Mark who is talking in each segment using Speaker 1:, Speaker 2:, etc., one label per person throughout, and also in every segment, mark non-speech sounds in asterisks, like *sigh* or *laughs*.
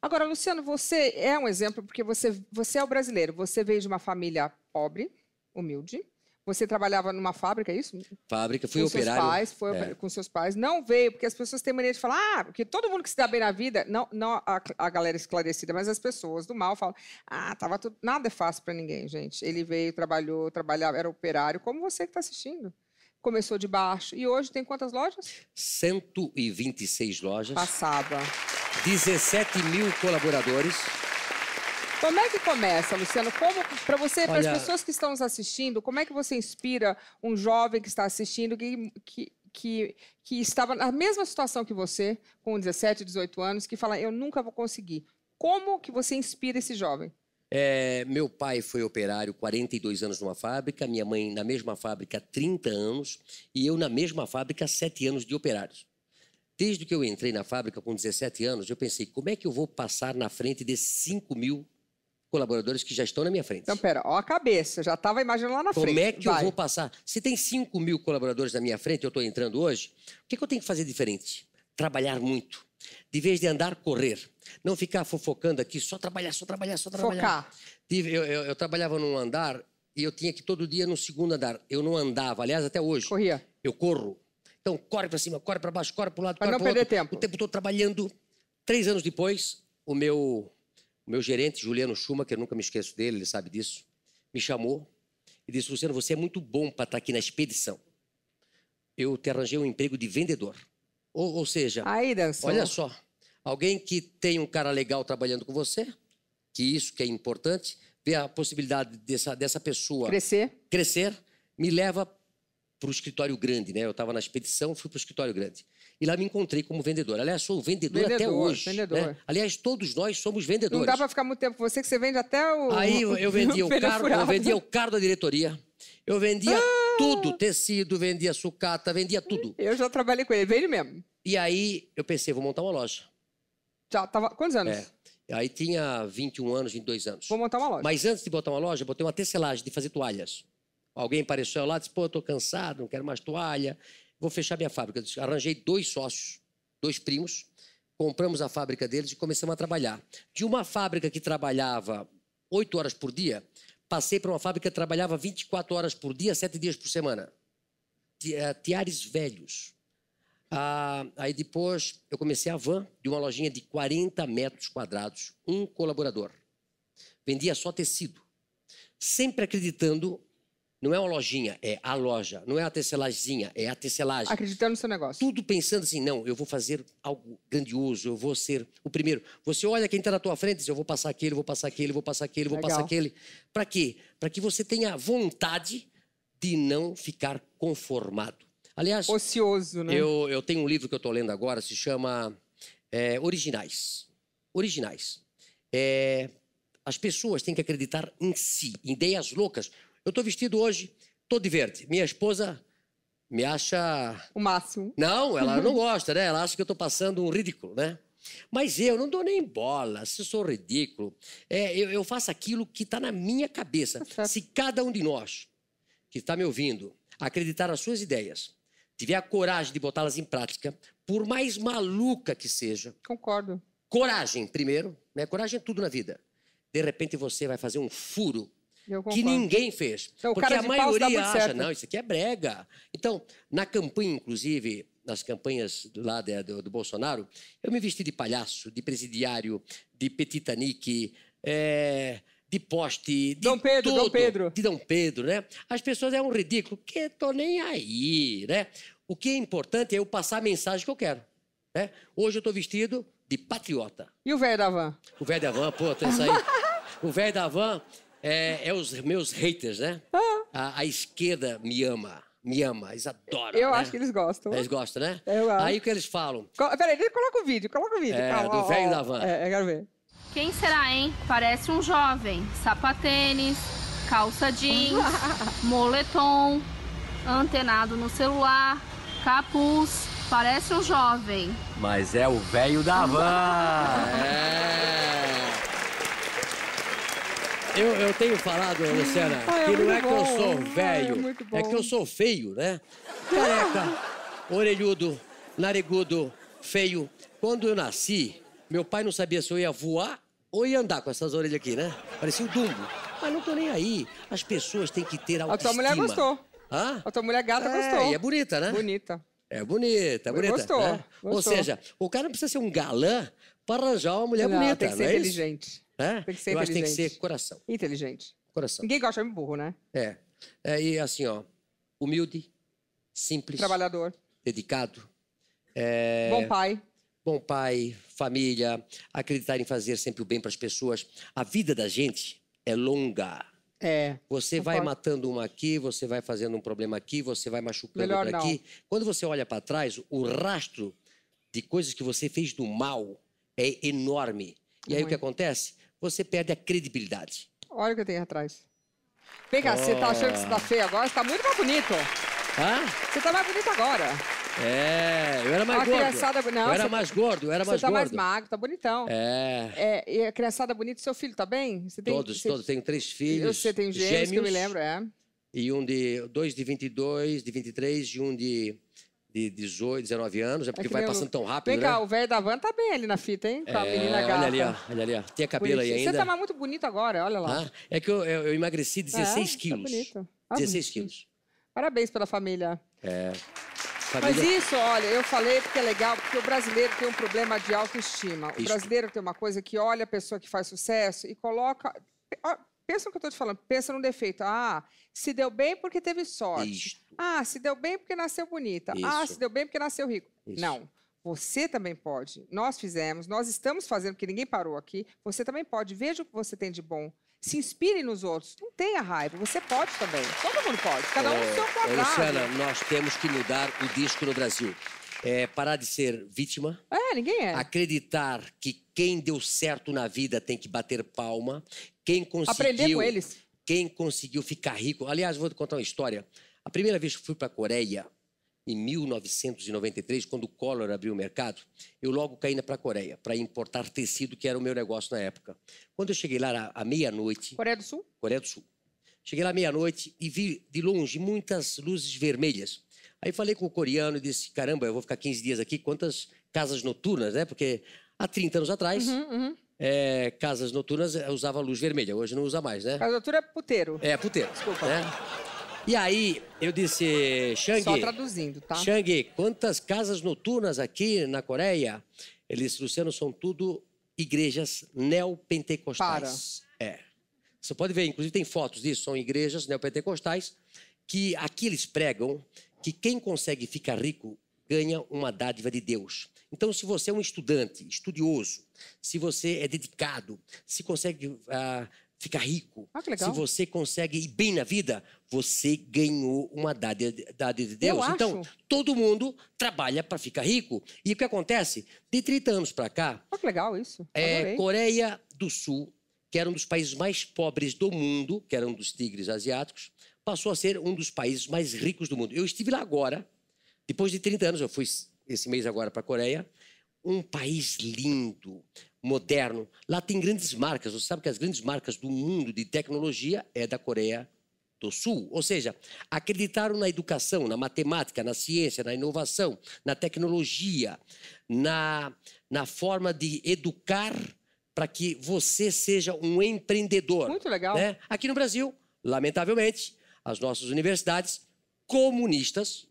Speaker 1: Agora, Luciano, você é um exemplo porque você, você é o brasileiro. Você veio de uma família pobre, humilde. Você trabalhava numa fábrica, é isso?
Speaker 2: Fábrica, fui com operário. Seus pais,
Speaker 1: foi é. com seus pais. Não veio, porque as pessoas têm maneira de falar, ah, porque todo mundo que se dá bem na vida, não, não a, a galera esclarecida, mas as pessoas do mal falam, ah, tava tudo, nada é fácil para ninguém, gente. Ele veio, trabalhou, trabalhava, era operário, como você que está assistindo começou de baixo. E hoje tem quantas lojas?
Speaker 2: 126 lojas. Passada. 17 mil colaboradores.
Speaker 1: Como é que começa, Luciano? Como para você, para as pessoas que estão nos assistindo, como é que você inspira um jovem que está assistindo que, que, que, que estava na mesma situação que você, com 17, 18 anos, que fala eu nunca vou conseguir? Como que você inspira esse jovem?
Speaker 2: É, meu pai foi operário 42 anos numa fábrica, minha mãe na mesma fábrica 30 anos e eu na mesma fábrica 7 anos de operários. Desde que eu entrei na fábrica com 17 anos, eu pensei, como é que eu vou passar na frente desses 5 mil colaboradores que já estão na minha frente? Então, pera, ó a cabeça,
Speaker 1: já estava imaginando lá na como frente. Como é que Vai. eu vou
Speaker 2: passar? Se tem 5 mil colaboradores na minha frente, eu estou entrando hoje, o que, é que eu tenho que fazer diferente? Trabalhar muito. De vez de andar, correr. Não ficar fofocando aqui, só trabalhar, só trabalhar, só trabalhar. Focar. Eu, eu, eu trabalhava num andar e eu tinha que todo dia no segundo andar. Eu não andava, aliás, até hoje. Corria. Eu corro. Então, corre para cima, corre para baixo, corre para o lado, para não perder outro. tempo. O tempo todo trabalhando. Três anos depois, o meu, o meu gerente, Juliano Schumacher, nunca me esqueço dele, ele sabe disso, me chamou e disse: Luciano, você é muito bom para estar tá aqui na expedição. Eu te arranjei um emprego de vendedor. Ou, ou seja, Aí, dançou. olha só, alguém que tem um cara legal trabalhando com você, que isso que é importante, ver a possibilidade dessa, dessa pessoa crescer. crescer, me leva para o escritório grande, né? Eu estava na expedição, fui para o escritório grande. E lá me encontrei como vendedor. Aliás, sou vendedor, vendedor até hoje. Vendedor. Né? Aliás, todos nós somos vendedores. Não dá
Speaker 1: para ficar muito tempo com você, que você vende até o. Aí eu, eu *laughs* vendia o, o carro, eu vendia o
Speaker 2: carro da diretoria. Eu vendia ah! tudo, tecido, vendia sucata, vendia tudo. Eu já trabalhei com ele, veio mesmo. E aí eu pensei, vou montar uma loja. Já tava. Quantos anos? É. Aí tinha 21 anos, 22 anos. Vou montar uma loja. Mas antes de botar uma loja, botei uma tecelagem de fazer toalhas. Alguém apareceu lá e disse: pô, estou cansado, não quero mais toalha, vou fechar minha fábrica. Arranjei dois sócios, dois primos, compramos a fábrica deles e começamos a trabalhar. De uma fábrica que trabalhava oito horas por dia, passei para uma fábrica que trabalhava 24 horas por dia, sete dias por semana. Eh, Tiares velhos. Ah, aí depois eu comecei a van de uma lojinha de 40 metros quadrados, um colaborador. Vendia só tecido. Sempre acreditando não é uma lojinha, é a loja. Não é a tecelagemzinha, é a tecelagem. Acreditando no seu negócio. Tudo pensando assim, não, eu vou fazer algo grandioso, eu vou ser o primeiro. Você olha quem está na tua frente e diz, eu vou passar aquele, vou passar aquele, vou passar aquele, vou Legal. passar aquele. Para quê? Para que você tenha vontade de não ficar conformado. Aliás... Ocioso, né? Eu, eu tenho um livro que eu estou lendo agora, se chama é, Originais. Originais. É, as pessoas têm que acreditar em si, em ideias loucas. Eu estou vestido hoje todo de verde. Minha esposa me acha. O máximo. Não, ela não *laughs* gosta, né? Ela acha que eu estou passando um ridículo, né? Mas eu não dou nem bola, se sou ridículo. É, eu, eu, faço aquilo que está na minha cabeça. Tá se cada um de nós que está me ouvindo acreditar nas suas ideias, tiver a coragem de botá-las em prática, por mais maluca que seja. Concordo. Coragem, primeiro, né? Coragem é tudo na vida. De repente você vai fazer um furo que ninguém fez. Então, porque a maioria acha, certo. não, isso aqui é brega. Então, na campanha, inclusive, nas campanhas lá de, é, do, do, Bolsonaro, eu me vesti de palhaço, de presidiário, de petitanique, é, de poste, de Dom Pedro, tudo, Dom Pedro. De Dom Pedro, né? As pessoas é um ridículo, que tô nem aí, né? O que é importante é eu passar a mensagem que eu quero. Né? Hoje eu estou vestido de patriota. E o velho da van? O velho da van, pô, isso aí. *laughs* o velho da van, é, é os meus haters, né? Ah. A, a esquerda me ama me ama, eles adoram. Eu né? acho que
Speaker 1: eles gostam. Eles
Speaker 2: gostam, né? Eu acho. Aí o que eles falam? Co peraí, coloca o vídeo, coloca o vídeo. É, Calma, do velho da van. É, eu quero ver.
Speaker 1: Quem será, hein? Parece um jovem. Sapatênis, calça jeans, *laughs* moletom, antenado no celular, capuz. Parece um jovem.
Speaker 2: Mas é o velho da van. é. Eu, eu tenho falado, Luciana, ah, é que não é bom. que eu sou velho, é, é que eu ah, é é sou feio, né? Careca, orelhudo, narigudo, feio. Quando eu nasci, meu pai não sabia se eu ia voar ou ia andar com essas orelhas aqui, né? Parecia o Dumbo. Mas não tô nem aí. As pessoas têm que ter autoestima. A tua mulher gostou. Hã? A tua mulher gata é, gostou. E é bonita, né? Bonita. É bonita, é bonita. Gostou, né? gostou. Ou seja, o cara não precisa ser um galã para arranjar uma mulher não, bonita, tem que ser não é inteligente. Isso? Né? Tem que ser Eu acho que tem que ser coração. Inteligente. Coração. Ninguém gosta de burro, né? É. é. E assim, ó, humilde, simples. Trabalhador. Dedicado. É... Bom pai. Bom pai, família, acreditar em fazer sempre o bem para as pessoas. A vida da gente é longa. É. Você vai matando uma aqui, você vai fazendo um problema aqui, você vai machucando Melhor outra não. aqui. Quando você olha para trás, o rastro de coisas que você fez do mal é enorme. E aí Muito. o que acontece? você perde a credibilidade.
Speaker 1: Olha o que eu tenho atrás. Vem cá, oh. você tá achando que você tá ah. feio agora? Você tá muito mais bonito. Hã? Você tá mais bonito agora.
Speaker 2: É, eu era mais a gordo. Criançada... Não, eu era você... Tá- mais gordo, eu era mais você gordo. Você tá mais
Speaker 1: magro, tá bonitão.
Speaker 2: É.
Speaker 1: é. E a criançada bonita, seu filho tá bem? Você tem, todos, você... todos.
Speaker 2: Tenho três filhos. Você tem gêmeos, gêmeos, que eu me lembro, é. E um de... Dois de 22, de 23 e um de de 18, 19 anos, é porque é vai passando tão rápido. Vem cá, né? o
Speaker 1: velho da van tá bem ali na fita, hein? Com é, a menina gata. Olha ali, ó,
Speaker 2: olha ali, Tem a cabelo Bonitinho. aí ainda. Você tá mais
Speaker 1: muito bonito agora, olha lá.
Speaker 2: Ah, é que eu, eu, eu emagreci 16 é, tá quilos.
Speaker 1: Tá bonito. 16 ah, quilos. Parabéns pela família.
Speaker 2: É. Família... Mas isso,
Speaker 1: olha, eu falei porque é legal, porque o brasileiro tem um problema de autoestima. O isso. brasileiro tem uma coisa que olha a pessoa que faz sucesso e coloca Pensa no que eu estou te falando. Pensa num defeito. Ah, se deu bem porque teve sorte. Isso. Ah, se deu bem porque nasceu bonita. Ah, Isso. Ah, se deu bem porque nasceu rico. Isso. Não. Você também pode. Nós fizemos, nós estamos fazendo, porque ninguém parou aqui. Você também pode. Veja o que você tem de bom. Se inspire nos outros. Não tenha raiva. Você pode também. Todo mundo pode. Cada um no é, seu quadrado. Luciana,
Speaker 2: nós temos que mudar o disco no Brasil. É, parar de ser vítima.
Speaker 1: É, ninguém é.
Speaker 2: Acreditar que quem deu certo na vida tem que bater palma. Quem conseguiu. Aprender com eles. Quem conseguiu ficar rico. Aliás, vou te contar uma história. A primeira vez que fui para a Coreia, em 1993, quando o Collor abriu o mercado, eu logo caí para a Coreia, para importar tecido, que era o meu negócio na época. Quando eu cheguei lá à meia-noite. Coreia do Sul? Coreia do Sul. Cheguei lá à meia-noite e vi de longe muitas luzes vermelhas. Aí falei com o coreano e disse: caramba, eu vou ficar 15 dias aqui, quantas casas noturnas, né? Porque há 30 anos atrás. Uhum, uhum. É, casas noturnas é, usava luz vermelha, hoje não usa mais, né? Casa noturna é puteiro. É, é puteiro. Desculpa. Né? E aí, eu disse, Shang. Só
Speaker 1: traduzindo, tá? Shang,
Speaker 2: quantas casas noturnas aqui na Coreia? Eles, Luciano, são tudo igrejas neopentecostais. Para. É. Você pode ver, inclusive tem fotos disso, são igrejas neopentecostais que aqui eles pregam que quem consegue ficar rico ganha uma dádiva de Deus. Então, se você é um estudante, estudioso, se você é dedicado, se consegue uh, ficar rico, ah, se você consegue ir bem na vida, você ganhou uma dádiva, de Deus. Eu então, acho. todo mundo trabalha para ficar rico. E o que acontece? De 30 anos para cá.
Speaker 1: Ah, que legal isso. É,
Speaker 2: Coreia do Sul, que era um dos países mais pobres do mundo, que era um dos tigres asiáticos, passou a ser um dos países mais ricos do mundo. Eu estive lá agora, depois de 30 anos, eu fui esse mês agora para a Coreia, um país lindo, moderno. Lá tem grandes marcas. Você sabe que as grandes marcas do mundo de tecnologia é da Coreia do Sul. Ou seja, acreditaram na educação, na matemática, na ciência, na inovação, na tecnologia, na, na forma de educar para que você seja um empreendedor. Muito legal. Né? Aqui no Brasil, lamentavelmente, as nossas universidades comunistas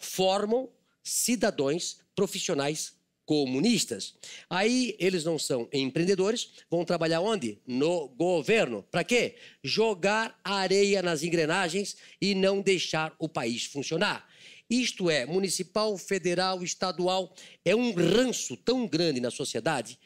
Speaker 2: formam cidadãos profissionais comunistas. Aí eles não são empreendedores, vão trabalhar onde? No governo. Para quê? Jogar areia nas engrenagens e não deixar o país funcionar. Isto é, municipal, federal, estadual, é um ranço tão grande na sociedade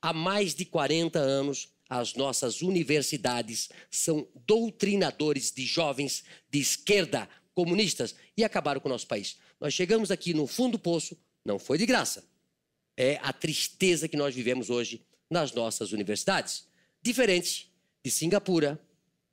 Speaker 2: há mais de 40 anos as nossas universidades são doutrinadores de jovens de esquerda comunistas e acabaram com o nosso país. Nós chegamos aqui no fundo do poço, não foi de graça. É a tristeza que nós vivemos hoje nas nossas universidades. Diferente de Singapura,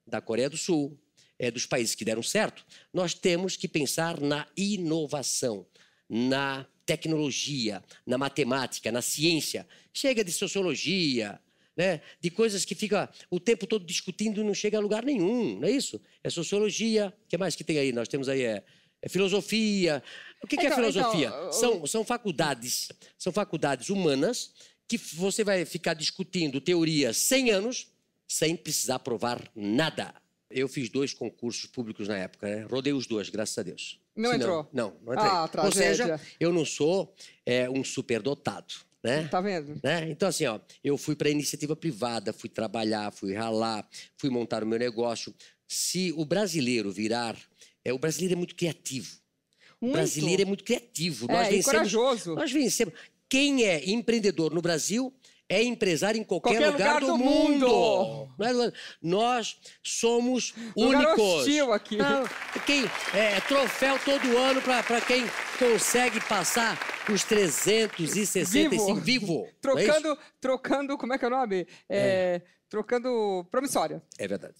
Speaker 2: da Coreia do Sul, é, dos países que deram certo, nós temos que pensar na inovação, na tecnologia, na matemática, na ciência. Chega de sociologia, né? de coisas que fica o tempo todo discutindo e não chega a lugar nenhum, não é isso? É sociologia, o que mais que tem aí? Nós temos aí é, é filosofia. O que, então, que é então, então, filosofia? Então, o... são, são faculdades, são faculdades humanas que você vai ficar discutindo teoria 100 anos sem precisar provar nada. Eu fiz dois concursos públicos na época, né? Rodei os dois, graças a Deus. Não Senão, entrou? Não, não entrei. Ah, tragédia. Ou seja, eu não sou é, um superdotado. Né? Tá vendo? Né? Então, assim, ó, eu fui para a iniciativa privada, fui trabalhar, fui ralar, fui montar o meu negócio. Se o brasileiro virar. É, o brasileiro é muito criativo. Muito. O brasileiro é muito criativo. Nós é, vencemos, corajoso. Nós vencemos. Quem é empreendedor no Brasil é empresário em qualquer, qualquer lugar, lugar, do, do mundo. mundo. É Nós somos é únicos. aqui. Não, quem, é, é troféu todo ano para quem consegue passar os 365 vivo. vivo trocando, é trocando, como é que é o
Speaker 1: nome? É, trocando promissória.
Speaker 2: É verdade.